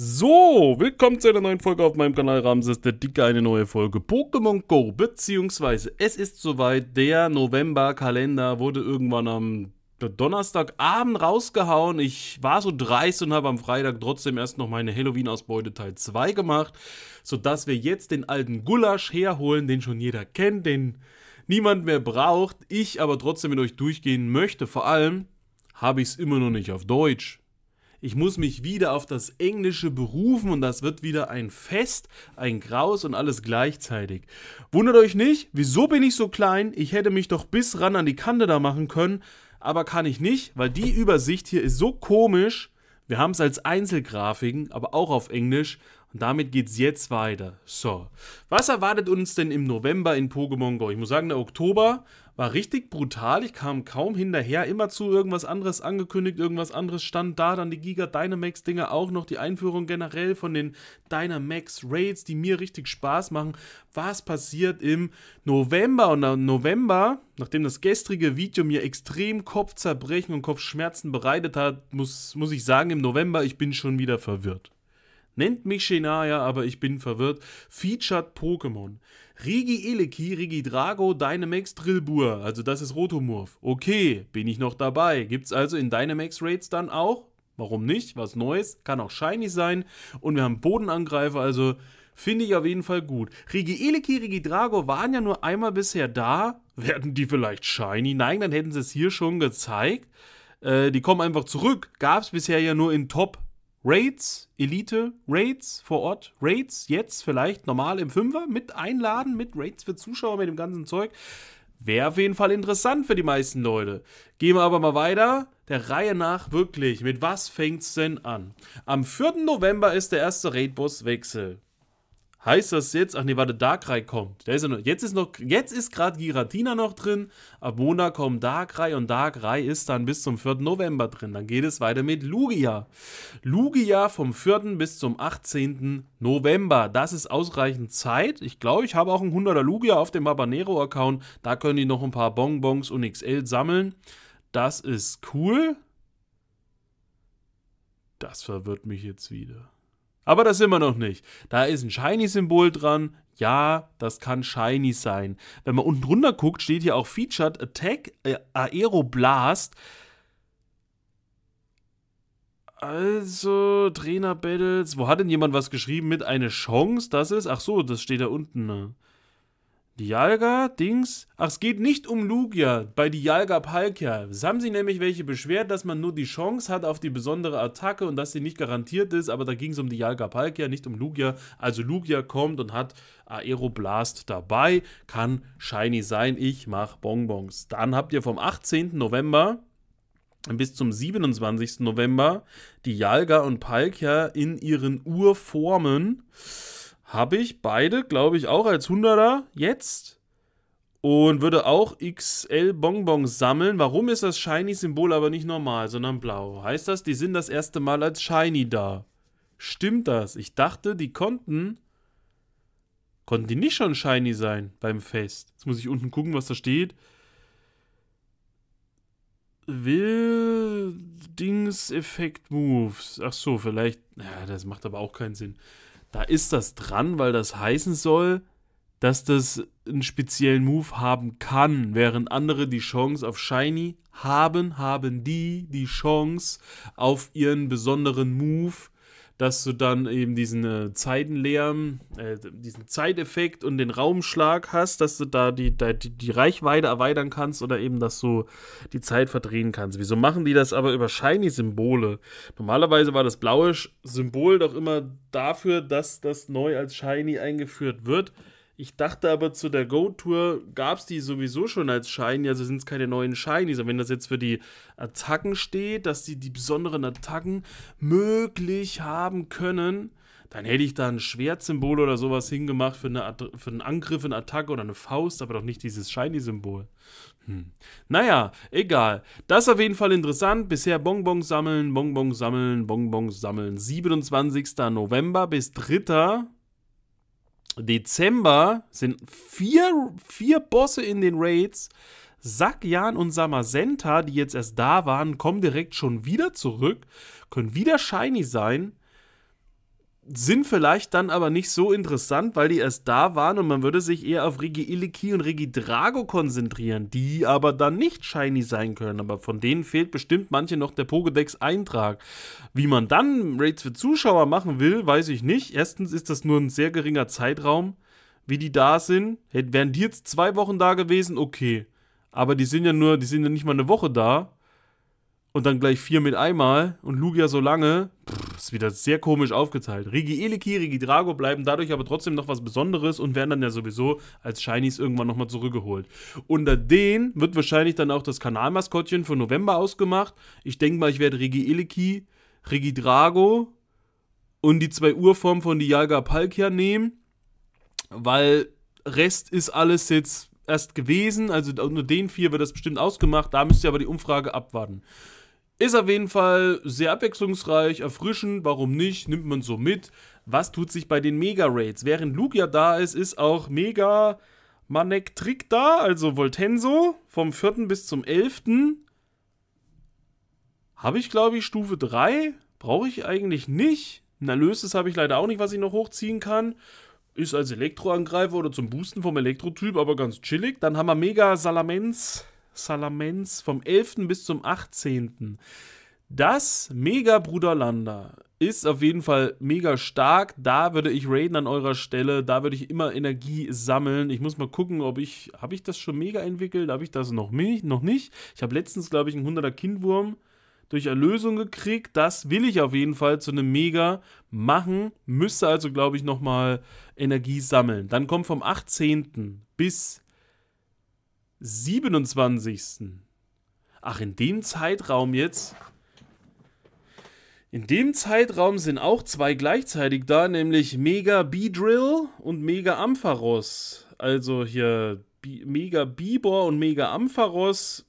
So, willkommen zu einer neuen Folge auf meinem Kanal Ramses der Dicke, eine neue Folge Pokémon Go, beziehungsweise es ist soweit, der November-Kalender wurde irgendwann am Donnerstagabend rausgehauen. Ich war so dreist und habe am Freitag trotzdem erst noch meine Halloween-Ausbeute Teil 2 gemacht, sodass wir jetzt den alten Gulasch herholen, den schon jeder kennt, den niemand mehr braucht, ich aber trotzdem mit euch durchgehen möchte. Vor allem habe ich es immer noch nicht auf Deutsch. Ich muss mich wieder auf das Englische berufen und das wird wieder ein Fest, ein Graus und alles gleichzeitig. Wundert euch nicht, wieso bin ich so klein? Ich hätte mich doch bis ran an die Kante da machen können, aber kann ich nicht, weil die Übersicht hier ist so komisch. Wir haben es als Einzelgrafiken, aber auch auf Englisch. Und damit geht's jetzt weiter. So. Was erwartet uns denn im November in Pokémon Go? Ich muss sagen, der Oktober war richtig brutal. Ich kam kaum hinterher. Immer zu irgendwas anderes angekündigt, irgendwas anderes stand da. Dann die Giga Dynamax Dinger auch noch. Die Einführung generell von den Dynamax Raids, die mir richtig Spaß machen. Was passiert im November? Und im November, nachdem das gestrige Video mir extrem Kopfzerbrechen und Kopfschmerzen bereitet hat, muss, muss ich sagen, im November, ich bin schon wieder verwirrt. Nennt mich Shenaya, aber ich bin verwirrt. Featured Pokémon. Rigi Eleki, Rigi Drago, Dynamax Drillbur. Also das ist Rotomorph. Okay, bin ich noch dabei. Gibt's also in Dynamax Raids dann auch? Warum nicht? Was Neues. Kann auch shiny sein. Und wir haben Bodenangreifer, also finde ich auf jeden Fall gut. Rigi Eleki, Rigi Drago waren ja nur einmal bisher da. Werden die vielleicht shiny? Nein, dann hätten sie es hier schon gezeigt. Äh, die kommen einfach zurück. Gab's bisher ja nur in Top Raids, Elite, Raids vor Ort, Raids jetzt vielleicht normal im Fünfer mit einladen, mit Raids für Zuschauer, mit dem ganzen Zeug. Wäre auf jeden Fall interessant für die meisten Leute. Gehen wir aber mal weiter. Der Reihe nach wirklich. Mit was fängt's denn an? Am 4. November ist der erste Raid-Bus-Wechsel. Heißt das jetzt, ach nee, warte, Darkrai kommt. Der ist ja noch, jetzt ist noch, jetzt ist gerade Giratina noch drin, ab Montag kommt Darkrai und Darkrai ist dann bis zum 4. November drin. Dann geht es weiter mit Lugia. Lugia vom 4. bis zum 18. November. Das ist ausreichend Zeit. Ich glaube, ich habe auch einen 100er Lugia auf dem Habanero-Account. Da können die noch ein paar Bonbons und XL sammeln. Das ist cool. Das verwirrt mich jetzt wieder. Aber das sind wir noch nicht. Da ist ein Shiny-Symbol dran. Ja, das kann shiny sein. Wenn man unten drunter guckt, steht hier auch Featured Attack äh, Aeroblast. Also, Trainer Battles. Wo hat denn jemand was geschrieben mit einer Chance? Das ist. Ach so, das steht da unten. Ne? Dialga, Dings. Ach, es geht nicht um Lugia bei Dialga Palkia. Es haben sich nämlich welche beschwert, dass man nur die Chance hat auf die besondere Attacke und dass sie nicht garantiert ist, aber da ging es um Dialga Palkia, nicht um Lugia. Also Lugia kommt und hat Aeroblast dabei. Kann shiny sein. Ich mache Bonbons. Dann habt ihr vom 18. November bis zum 27. November Dialga und Palkia in ihren Urformen. Habe ich beide, glaube ich, auch als 100er jetzt. Und würde auch XL Bonbons sammeln. Warum ist das Shiny-Symbol aber nicht normal, sondern blau? Heißt das, die sind das erste Mal als Shiny da? Stimmt das? Ich dachte, die konnten... Konnten die nicht schon Shiny sein beim Fest? Jetzt muss ich unten gucken, was da steht. Will Dings Effekt Moves. Ach so, vielleicht. Ja, das macht aber auch keinen Sinn da ist das dran, weil das heißen soll, dass das einen speziellen Move haben kann, während andere die Chance auf Shiny haben, haben die die Chance auf ihren besonderen Move dass du dann eben diesen äh, Zeitenlärm, äh, diesen Zeiteffekt und den Raumschlag hast, dass du da die, die, die Reichweite erweitern kannst oder eben, dass du die Zeit verdrehen kannst. Wieso machen die das aber über Shiny-Symbole? Normalerweise war das blaue Symbol doch immer dafür, dass das neu als Shiny eingeführt wird. Ich dachte aber, zu der Go-Tour gab es die sowieso schon als Shiny, also sind es keine neuen Shinies. Aber wenn das jetzt für die Attacken steht, dass die die besonderen Attacken möglich haben können, dann hätte ich da ein Schwertsymbol oder sowas hingemacht für, eine für einen Angriff, eine Attacke oder eine Faust, aber doch nicht dieses Shiny-Symbol. Hm. Naja, egal. Das ist auf jeden Fall interessant. Bisher Bonbons sammeln, Bonbons sammeln, Bonbons sammeln. 27. November bis 3. Dezember sind vier, vier Bosse in den Raids. Sakyan und Samasenta, die jetzt erst da waren, kommen direkt schon wieder zurück, können wieder shiny sein sind vielleicht dann aber nicht so interessant, weil die erst da waren und man würde sich eher auf Regi Iliki und Regi Drago konzentrieren, die aber dann nicht shiny sein können. Aber von denen fehlt bestimmt manche noch der Pokédex-Eintrag. Wie man dann Raids für Zuschauer machen will, weiß ich nicht. Erstens ist das nur ein sehr geringer Zeitraum, wie die da sind. Wären die jetzt zwei Wochen da gewesen, okay. Aber die sind ja nur, die sind ja nicht mal eine Woche da und dann gleich vier mit einmal und Lugia so lange, pff, ist wieder sehr komisch aufgeteilt. Rigi Eliki, Rigi Drago bleiben dadurch aber trotzdem noch was Besonderes und werden dann ja sowieso als Shinies irgendwann nochmal zurückgeholt. Unter denen wird wahrscheinlich dann auch das Kanalmaskottchen für November ausgemacht. Ich denke mal, ich werde Rigi Eliki, Rigi Drago und die zwei Urformen von Dialga Palkia nehmen, weil Rest ist alles jetzt erst gewesen. Also unter den vier wird das bestimmt ausgemacht. Da müsst ihr aber die Umfrage abwarten. Ist auf jeden Fall sehr abwechslungsreich, erfrischend, warum nicht, nimmt man so mit. Was tut sich bei den Mega-Raids? Während Lugia da ist, ist auch Mega Manek Trick da, also Voltenso, vom 4. bis zum 11. Habe ich, glaube ich, Stufe 3. Brauche ich eigentlich nicht. Na, Löses habe ich leider auch nicht, was ich noch hochziehen kann. Ist als Elektroangreifer oder zum Boosten vom Elektrotyp aber ganz chillig. Dann haben wir Mega Salamence. Salamens vom 11. bis zum 18. Das Mega Bruderlander ist auf jeden Fall mega stark. Da würde ich raiden an eurer Stelle. Da würde ich immer Energie sammeln. Ich muss mal gucken, ob ich. Habe ich das schon mega entwickelt? Habe ich das noch, nicht? noch nicht? Ich habe letztens, glaube ich, einen 100er Kindwurm durch Erlösung gekriegt. Das will ich auf jeden Fall zu einem Mega machen. Müsste also, glaube ich, nochmal Energie sammeln. Dann kommt vom 18. bis 27. Ach, in dem Zeitraum jetzt. In dem Zeitraum sind auch zwei gleichzeitig da, nämlich Mega B-Drill und Mega Ampharos. Also hier B Mega Bibor und Mega Ampharos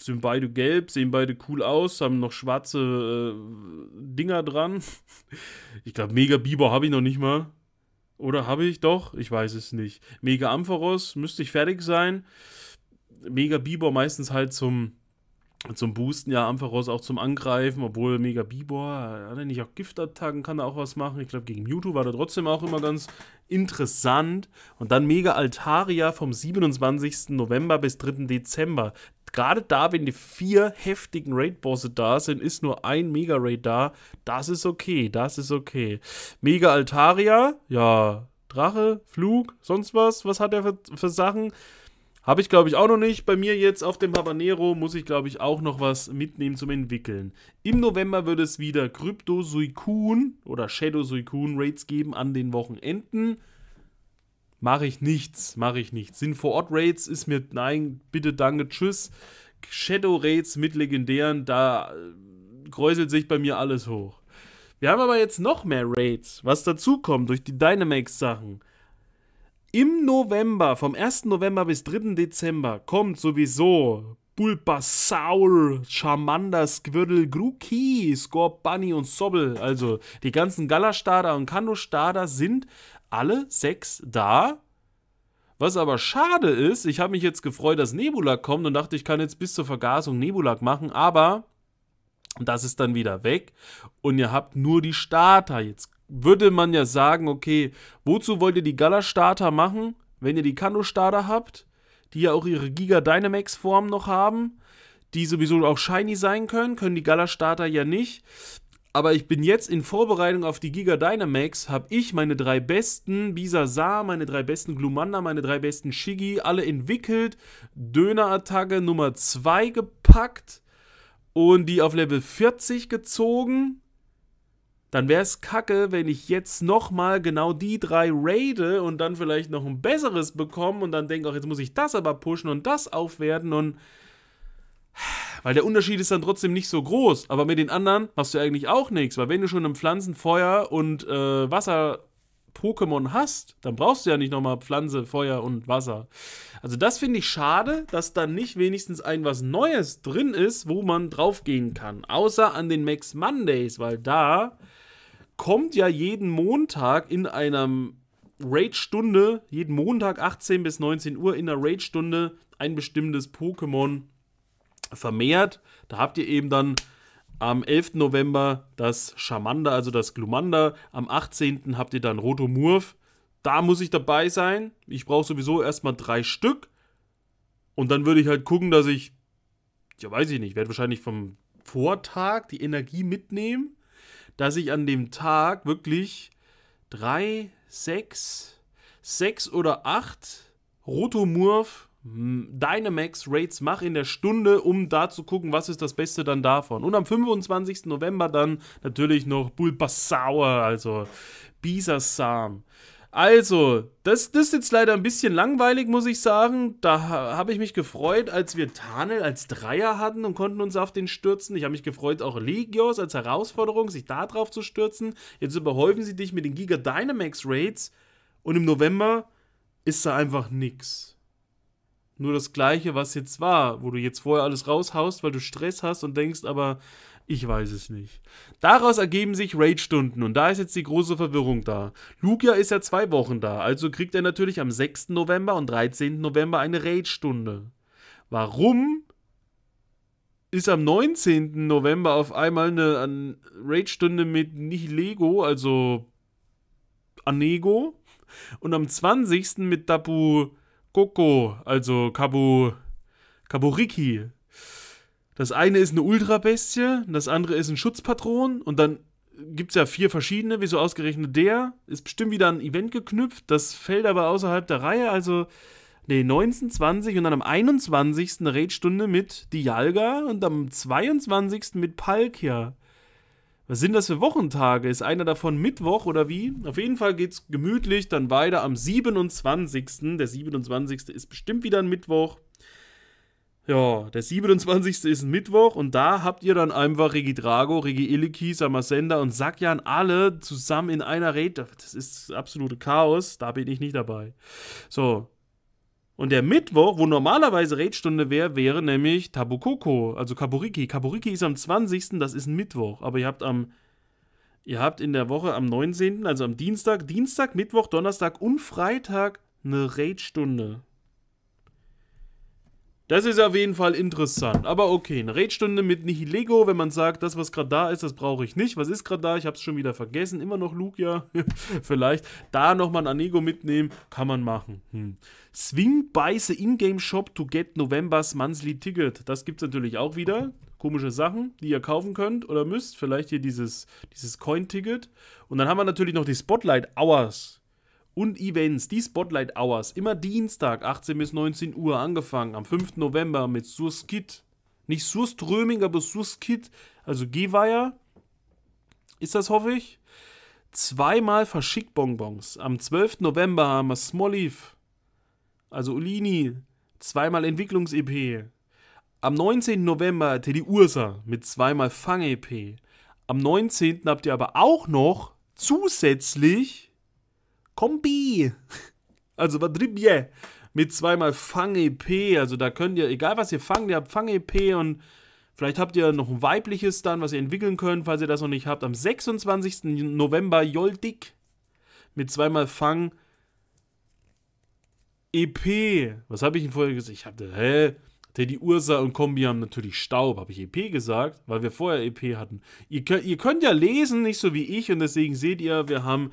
sind beide gelb, sehen beide cool aus, haben noch schwarze äh, Dinger dran. Ich glaube, Mega Bibor habe ich noch nicht mal. Oder habe ich doch? Ich weiß es nicht. Mega Ampharos müsste ich fertig sein. Mega Bibor meistens halt zum, zum Boosten, ja, Ampharos auch zum Angreifen, obwohl Mega Bibor, hat er nicht auch Giftattacken, kann er auch was machen. Ich glaube, gegen Mewtwo war er trotzdem auch immer ganz interessant. Und dann Mega Altaria vom 27. November bis 3. Dezember. Gerade da, wenn die vier heftigen Raid-Bosse da sind, ist nur ein Mega-Raid da. Das ist okay, das ist okay. Mega Altaria, ja, Drache, Flug, sonst was. Was hat er für, für Sachen? Habe ich, glaube ich, auch noch nicht. Bei mir jetzt auf dem Habanero muss ich, glaube ich, auch noch was mitnehmen zum Entwickeln. Im November wird es wieder Krypto suikun oder Shadow suikun raids geben an den Wochenenden. Mache ich nichts, mache ich nichts. Sind vor Ort Raids ist mir, nein, bitte, danke, tschüss. Shadow Raids mit Legendären, da kräuselt äh, sich bei mir alles hoch. Wir haben aber jetzt noch mehr Raids, was dazukommt durch die Dynamax-Sachen. Im November, vom 1. November bis 3. Dezember, kommt sowieso Bulbasaur, Charmander, Squirtle, Grookey, Scorbunny und Sobble. Also die ganzen Galastader und Kandostader sind alle sechs da. Was aber schade ist, ich habe mich jetzt gefreut, dass Nebulak kommt und dachte, ich kann jetzt bis zur Vergasung Nebulak machen, aber das ist dann wieder weg und ihr habt nur die Starter. Jetzt würde man ja sagen, okay, wozu wollt ihr die Gala-Starter machen, wenn ihr die Kano-Starter habt, die ja auch ihre Giga Dynamax-Form noch haben, die sowieso auch shiny sein können, können die Gala-Starter ja nicht aber ich bin jetzt in Vorbereitung auf die Giga Dynamax, habe ich meine drei besten Bisasar, meine drei besten Glumanda, meine drei besten Shiggy alle entwickelt, Döner-Attacke Nummer 2 gepackt und die auf Level 40 gezogen. Dann wäre es kacke, wenn ich jetzt nochmal genau die drei raide und dann vielleicht noch ein besseres bekomme und dann denke, ach, jetzt muss ich das aber pushen und das aufwerten und weil der Unterschied ist dann trotzdem nicht so groß. Aber mit den anderen machst du eigentlich auch nichts. Weil wenn du schon einen Pflanzen, Feuer und äh, Wasser Pokémon hast, dann brauchst du ja nicht nochmal Pflanze, Feuer und Wasser. Also das finde ich schade, dass da nicht wenigstens ein was Neues drin ist, wo man draufgehen kann. Außer an den Max Mondays, weil da kommt ja jeden Montag in einer Raid-Stunde, jeden Montag 18 bis 19 Uhr in einer Raid-Stunde ein bestimmtes Pokémon vermehrt. Da habt ihr eben dann am 11. November das Schamanda, also das Glumanda. Am 18. habt ihr dann Rotomurf. Da muss ich dabei sein. Ich brauche sowieso erstmal drei Stück. Und dann würde ich halt gucken, dass ich, ja weiß ich nicht, werde wahrscheinlich vom Vortag die Energie mitnehmen, dass ich an dem Tag wirklich drei, sechs, sechs oder acht Rotomurf hm, Dynamax-Rates mach in der Stunde, um da zu gucken, was ist das Beste dann davon. Und am 25. November dann natürlich noch Bulbasaur, also Bisasam. Also, das, das ist jetzt leider ein bisschen langweilig, muss ich sagen. Da habe ich mich gefreut, als wir Tanel als Dreier hatten und konnten uns auf den stürzen. Ich habe mich gefreut, auch Legios als Herausforderung, sich da drauf zu stürzen. Jetzt überhäufen sie dich mit den Giga Dynamax Raids und im November ist da einfach nichts nur das Gleiche, was jetzt war, wo du jetzt vorher alles raushaust, weil du Stress hast und denkst, aber ich weiß es nicht. Daraus ergeben sich Raid-Stunden und da ist jetzt die große Verwirrung da. Lugia ist ja zwei Wochen da, also kriegt er natürlich am 6. November und 13. November eine Raid-Stunde. Warum ist am 19. November auf einmal eine, eine Raid-Stunde mit nicht Lego, also Anego und am 20. mit Dabu Goko, also Kabu, Kaburiki. Das eine ist eine Ultrabestie, das andere ist ein Schutzpatron und dann gibt es ja vier verschiedene. Wieso ausgerechnet der? Ist bestimmt wieder ein Event geknüpft, das fällt aber außerhalb der Reihe, also nee, 19, 20 und dann am 21. eine Raidstunde mit Dialga und am 22. mit Palkia. Was sind das für Wochentage? Ist einer davon Mittwoch oder wie? Auf jeden Fall geht's gemütlich dann weiter am 27. Der 27. ist bestimmt wieder ein Mittwoch. Ja, der 27. ist ein Mittwoch und da habt ihr dann einfach Regi Drago, Regi Illiki, Samasenda und Sakyan alle zusammen in einer Rede. Das ist absolute Chaos, da bin ich nicht dabei. So, und der Mittwoch, wo normalerweise Raidstunde wäre, wäre nämlich Tabukoko, also Kaburiki. Kaburiki ist am 20., das ist ein Mittwoch. Aber ihr habt am, ihr habt in der Woche am 19., also am Dienstag, Dienstag, Mittwoch, Donnerstag und Freitag eine Raidstunde. Das ist auf jeden Fall interessant. Aber okay, eine Redstunde mit Nihilego, wenn man sagt, das, was gerade da ist, das brauche ich nicht. Was ist gerade da? Ich habe es schon wieder vergessen. Immer noch Luke, ja. Vielleicht. Da nochmal ein Anego mitnehmen, kann man machen. Hm. Swing Beiße Ingame Shop to get November's Monthly Ticket. Das gibt es natürlich auch wieder. Komische Sachen, die ihr kaufen könnt oder müsst. Vielleicht hier dieses, dieses Coin-Ticket. Und dann haben wir natürlich noch die Spotlight Hours und Events, die Spotlight Hours, immer Dienstag, 18 bis 19 Uhr angefangen, am 5. November mit Surskit. Nicht Surströming, aber Surskit, also Geweiher. Ist das, hoffe ich? Zweimal verschickt Bonbons. Am 12. November haben wir Smoliv, also Ulini, zweimal Entwicklungs-EP. Am 19. November Teddy Ursa mit zweimal Fang-EP. Am 19. habt ihr aber auch noch zusätzlich Kombi. Also Vadribje mit zweimal Fang-EP. Also da könnt ihr, egal was ihr fangt, ihr habt Fang-EP und vielleicht habt ihr noch ein weibliches dann, was ihr entwickeln könnt, falls ihr das noch nicht habt. Am 26. November Joldik mit zweimal Fang EP. Was habe ich denn vorher gesagt? Ich hatte, hä? Teddy Ursa und Kombi haben natürlich Staub, habe ich EP gesagt, weil wir vorher EP hatten. Ihr könnt, ihr könnt ja lesen, nicht so wie ich, und deswegen seht ihr, wir haben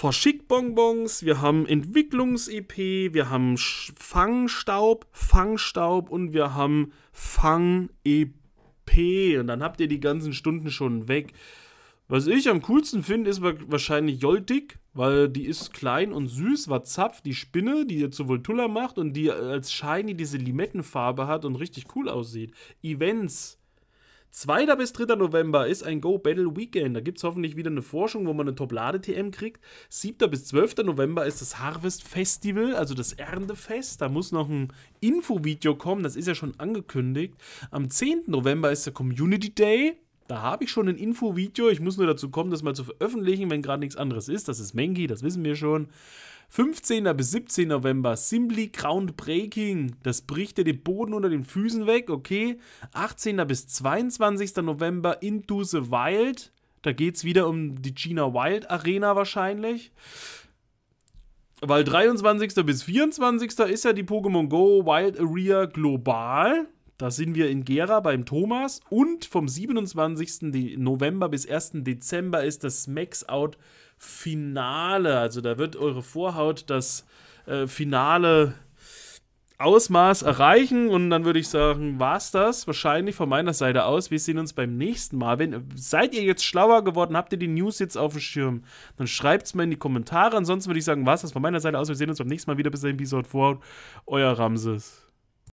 Verschickbonbons, wir haben Entwicklungs-EP, wir haben Fangstaub, Fangstaub und wir haben Fang-EP. Und dann habt ihr die ganzen Stunden schon weg. Was ich am coolsten finde, ist wahrscheinlich Joltik, weil die ist klein und süß, war Zapf, die Spinne, die ihr zu Voltulla macht und die als Shiny diese Limettenfarbe hat und richtig cool aussieht. Events, 2. bis 3. November ist ein Go Battle Weekend. Da gibt es hoffentlich wieder eine Forschung, wo man eine Top-Lade-TM kriegt. 7. bis 12. November ist das Harvest Festival, also das Erntefest. Da muss noch ein Infovideo kommen, das ist ja schon angekündigt. Am 10. November ist der Community Day. Da habe ich schon ein Infovideo. Ich muss nur dazu kommen, das mal zu veröffentlichen, wenn gerade nichts anderes ist. Das ist Mengi, das wissen wir schon. 15. bis 17. November, Simply Groundbreaking. Das bricht dir den Boden unter den Füßen weg, okay. 18. bis 22. November, Into the Wild. Da geht es wieder um die Gina Wild Arena wahrscheinlich. Weil 23. bis 24. ist ja die Pokémon Go Wild Area global. Da sind wir in Gera beim Thomas. Und vom 27. November bis 1. Dezember ist das Max Out Finale. Also da wird eure Vorhaut das äh, finale Ausmaß erreichen und dann würde ich sagen, war es das wahrscheinlich von meiner Seite aus. Wir sehen uns beim nächsten Mal. Wenn, seid ihr jetzt schlauer geworden? Habt ihr die News jetzt auf dem Schirm? Dann schreibt es mal in die Kommentare. Ansonsten würde ich sagen, war es das von meiner Seite aus. Wir sehen uns beim nächsten Mal wieder. Bis dahin, Peace out, vor. Euer Ramses.